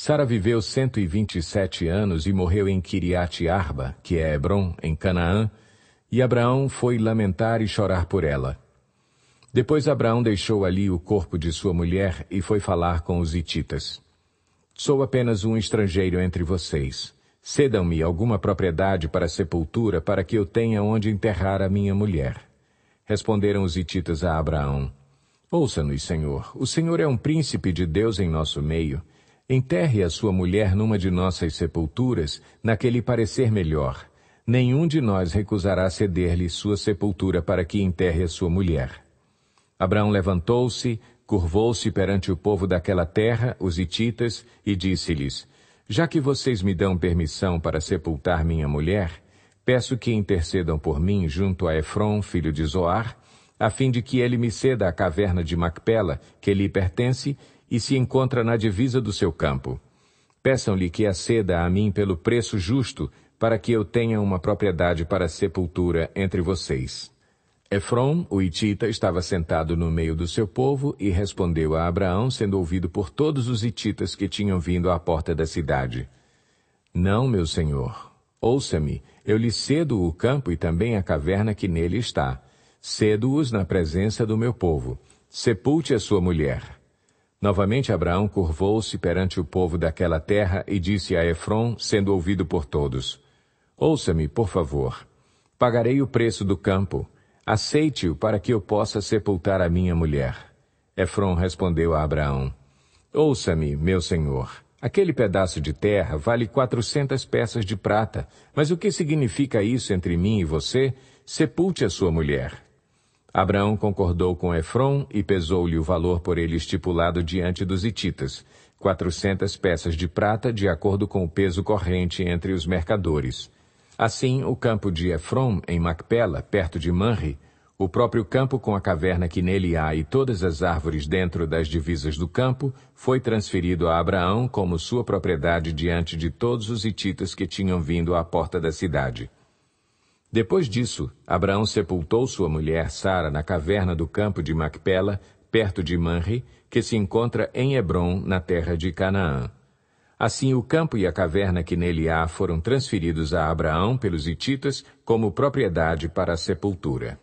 Sara viveu cento e e vinte sete anos e morreu em Kiriat Arba, que é Hebron, em Canaã, e Abraão foi lamentar e chorar por ela. Depois Abraão deixou ali o corpo de sua mulher e foi falar com os hititas. Sou apenas um estrangeiro entre vocês. Cedam-me alguma propriedade para sepultura para que eu tenha onde enterrar a minha mulher. Responderam os hititas a Abraão. Ouça-nos, Senhor. O Senhor é um príncipe de Deus em nosso meio Enterre a sua mulher numa de nossas sepulturas, naquele parecer melhor. Nenhum de nós recusará ceder-lhe sua sepultura para que enterre a sua mulher. Abraão levantou-se, curvou-se perante o povo daquela terra, os hititas, e disse-lhes: Já que vocês me dão permissão para sepultar minha mulher, peço que intercedam por mim junto a Efron, filho de Zoar, a fim de que ele me ceda a caverna de Macpela, que lhe pertence, e se encontra na divisa do seu campo. Peçam-lhe que a ceda a mim pelo preço justo, para que eu tenha uma propriedade para sepultura entre vocês. Efron, o Itita, estava sentado no meio do seu povo e respondeu a Abraão, sendo ouvido por todos os Ititas que tinham vindo à porta da cidade. Não, meu senhor, ouça-me, eu lhe cedo o campo e também a caverna que nele está. Cedo-os na presença do meu povo. Sepulte a sua mulher. Novamente Abraão curvou-se perante o povo daquela terra e disse a Efron, sendo ouvido por todos: Ouça-me, por favor. Pagarei o preço do campo. Aceite-o para que eu possa sepultar a minha mulher. Efron respondeu a Abraão: Ouça-me, meu senhor. Aquele pedaço de terra vale quatrocentas peças de prata, mas o que significa isso entre mim e você? Sepulte a sua mulher. Abraão concordou com Efron e pesou-lhe o valor por ele estipulado diante dos hititas, quatrocentas peças de prata, de acordo com o peso corrente entre os mercadores. Assim, o campo de Efron, em Macpela, perto de Manri, o próprio campo com a caverna que nele há e todas as árvores dentro das divisas do campo, foi transferido a Abraão como sua propriedade diante de todos os hititas que tinham vindo à porta da cidade. Depois disso, Abraão sepultou sua mulher Sara na caverna do campo de Macpela, perto de Manri, que se encontra em Hebron, na terra de Canaã. Assim, o campo e a caverna que nele há foram transferidos a Abraão pelos hititas como propriedade para a sepultura.